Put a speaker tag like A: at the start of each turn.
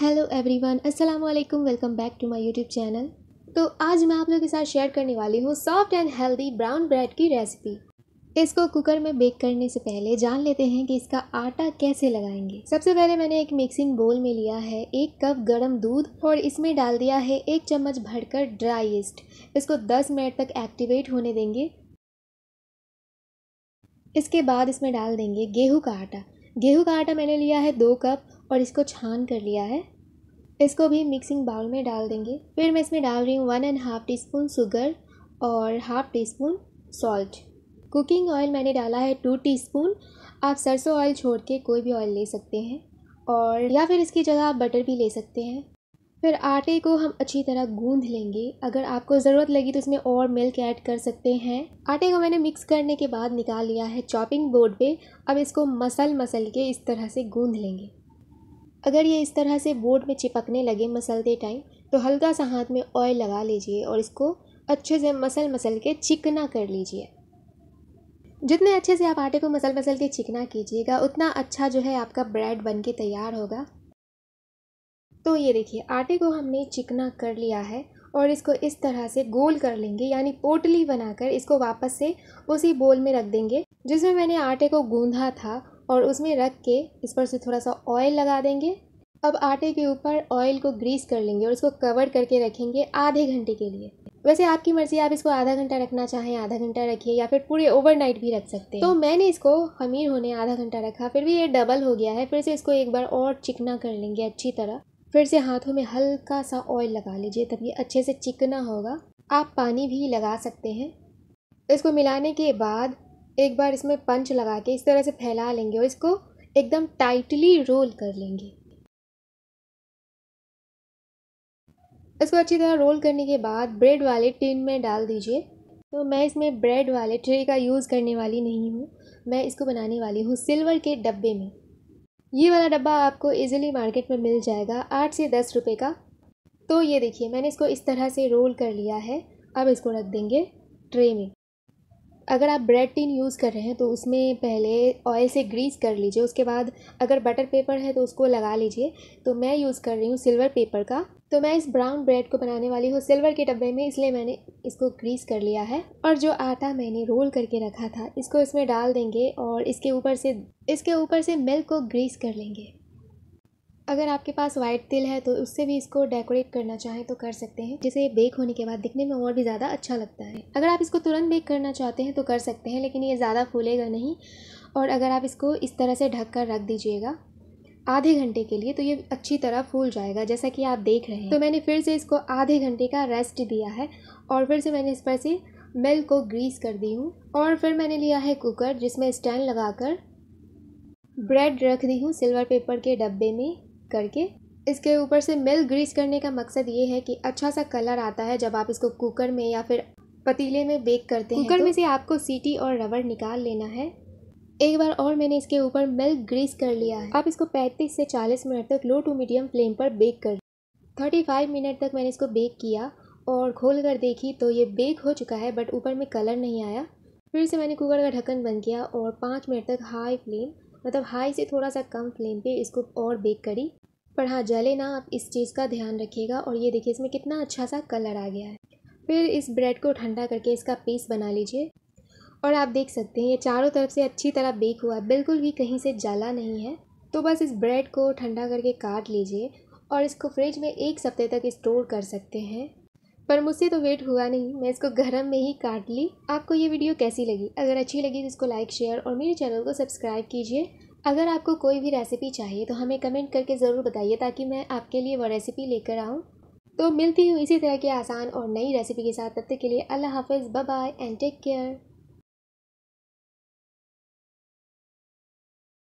A: hello everyone अस्सलाम वालेकुम welcome back to my YouTube channel तो आज मैं आप लोगों के साथ शेयर करने वाली हूँ soft and healthy brown bread की रेसिपी इसको कुकर में बेक करने से पहले जान लेते हैं कि इसका आटा कैसे लगाएंगे सबसे पहले मैंने एक मिक्सिंग बोल में लिया है एक कप गरम दूध और इसमें डाल दिया है एक चम्मच भरकर ड्राई ईस्ट इसको दस मिनट तक एक्टिवेट होने देंगे इसके बाद इसमें डाल देंगे गेहूँ का आटा गेहूँ का आटा मैंने लिया है दो कप और इसको छान कर लिया है इसको भी मिक्सिंग बाउल में डाल देंगे फिर मैं इसमें डाल रही हूँ one and half teaspoon sugar और half teaspoon salt cooking oil मैंने डाला है टू टी स्पून आप सरसों ऑयल छोड़ के कोई भी ऑयल ले सकते हैं और या फिर इसकी जगह आप बटर भी ले सकते हैं फिर आटे को हम अच्छी तरह गूंध लेंगे अगर आपको ज़रूरत लगी तो इसमें और मिल्क ऐड कर सकते हैं आटे को मैंने मिक्स करने के बाद निकाल लिया है चॉपिंग बोर्ड पे अब इसको मसल मसल के इस तरह से गूंध लेंगे अगर ये इस तरह से बोर्ड में चिपकने लगे मसलते टाइम तो हल्का सा हाथ में ऑयल लगा लीजिए और इसको अच्छे से मसल मसल के चिकना कर लीजिए जितने अच्छे से आप आटे को मसल मसल के चिकना कीजिएगा उतना अच्छा जो है आपका ब्रेड बन के तैयार होगा तो ये देखिए आटे को हमने चिकना कर लिया है और इसको इस तरह से गोल कर लेंगे यानी पोटली बनाकर इसको वापस से उसी बोल में रख देंगे जिसमें मैंने आटे को गूंधा था और उसमें रख के इस पर से थोड़ा सा ऑयल लगा देंगे अब आटे के ऊपर ऑयल को ग्रीस कर लेंगे और इसको कवर करके रखेंगे आधे घंटे के लिए वैसे आपकी मर्ज़ी आप इसको आधा घंटा रखना चाहें आधा घंटा रखिए या फिर पूरे ओवरनाइट भी रख सकते हैं तो मैंने इसको खमीर होने आधा घंटा रखा फिर भी ये डबल हो गया है फिर से इसको एक बार और चिकना कर लेंगे अच्छी तरह फिर से हाथों में हल्का सा ऑयल लगा लीजिए तब ये अच्छे से चिकना होगा आप पानी भी लगा सकते हैं इसको मिलाने के बाद एक बार इसमें पंच लगा के इस तरह से फैला लेंगे और इसको एकदम टाइटली रोल कर लेंगे इसको अच्छी तरह रोल करने के बाद ब्रेड वाले टिन में डाल दीजिए तो मैं इसमें ब्रेड वाले ट्रे का यूज़ करने वाली नहीं हूँ मैं इसको बनाने वाली हूँ सिल्वर के डब्बे में ये वाला डब्बा आपको इजीली मार्केट में मिल जाएगा आठ से दस रुपये का तो ये देखिए मैंने इसको इस तरह से रोल कर लिया है अब इसको रख देंगे ट्रे में अगर आप ब्रेड टिन यूज़ कर रहे हैं तो उसमें पहले ऑयल से ग्रीस कर लीजिए उसके बाद अगर बटर पेपर है तो उसको लगा लीजिए तो मैं यूज़ कर रही हूँ सिल्वर पेपर का तो मैं इस ब्राउन ब्रेड को बनाने वाली हूँ सिल्वर के डब्बे में इसलिए मैंने इसको ग्रीस कर लिया है और जो आटा मैंने रोल करके रखा था इसको इसमें डाल देंगे और इसके ऊपर से इसके ऊपर से मिल्क को ग्रीस कर लेंगे अगर आपके पास वाइट तिल है तो उससे भी इसको डेकोरेट करना चाहें तो कर सकते हैं जिसे बेक होने के बाद दिखने में और भी ज़्यादा अच्छा लगता है अगर आप इसको तुरंत बेक करना चाहते हैं तो कर सकते हैं लेकिन ये ज़्यादा फूलेगा नहीं और अगर आप इसको इस तरह से ढक कर रख दीजिएगा आधे घंटे के लिए तो ये अच्छी तरह फूल जाएगा जैसा कि आप देख रहे हैं तो मैंने फिर से इसको आधे घंटे का रेस्ट दिया है और फिर से मैंने इस पर से मिल्क को ग्रीस कर दी हूँ और फिर मैंने लिया है कुकर जिसमें स्टैंड लगाकर ब्रेड रख दी हूँ सिल्वर पेपर के डब्बे में करके इसके ऊपर से मिल्क ग्रीस करने का मकसद ये है कि अच्छा सा कलर आता है जब आप इसको कुकर में या फिर पतीले में बेक करते हैं कुकर तो, में से आपको सीटी और रबड़ निकाल लेना है एक बार और मैंने इसके ऊपर मिल्क ग्रीस कर लिया है आप इसको 35 से 40 मिनट तक लो टू मीडियम फ्लेम पर बेक कर 35 मिनट तक मैंने इसको बेक किया और खोल कर देखी तो ये बेक हो चुका है बट ऊपर में कलर नहीं आया फिर से मैंने कुकर का ढक्कन बंद किया और पाँच मिनट तक हाई फ्लेम मतलब हाई से थोड़ा सा कम फ्लेम पे इसको और बेक करी पर हाँ जले ना आप इस चीज़ का ध्यान रखिएगा और ये देखिए इसमें कितना अच्छा सा कलर आ गया है फिर इस ब्रेड को ठंडा करके इसका पीस बना लीजिए और आप देख सकते हैं ये चारों तरफ से अच्छी तरह बेक हुआ है बिल्कुल भी कहीं से जला नहीं है तो बस इस ब्रेड को ठंडा करके काट लीजिए और इसको फ्रिज में एक हफ़्ते तक स्टोर कर सकते हैं पर मुझसे तो वेट हुआ नहीं मैं इसको गर्म में ही काट ली आपको ये वीडियो कैसी लगी अगर अच्छी लगी तो इसको लाइक शेयर और मेरे चैनल को सब्सक्राइब कीजिए अगर आपको कोई भी रेसिपी चाहिए तो हमें कमेंट करके ज़रूर बताइए ताकि मैं आपके लिए वो रेसिपी लेकर आऊँ तो मिलती हूँ इसी तरह की आसान और नई रेसिपी के साथ तब तक के लिए अल्लाह हाफिज़ बाय एंड टेक केयर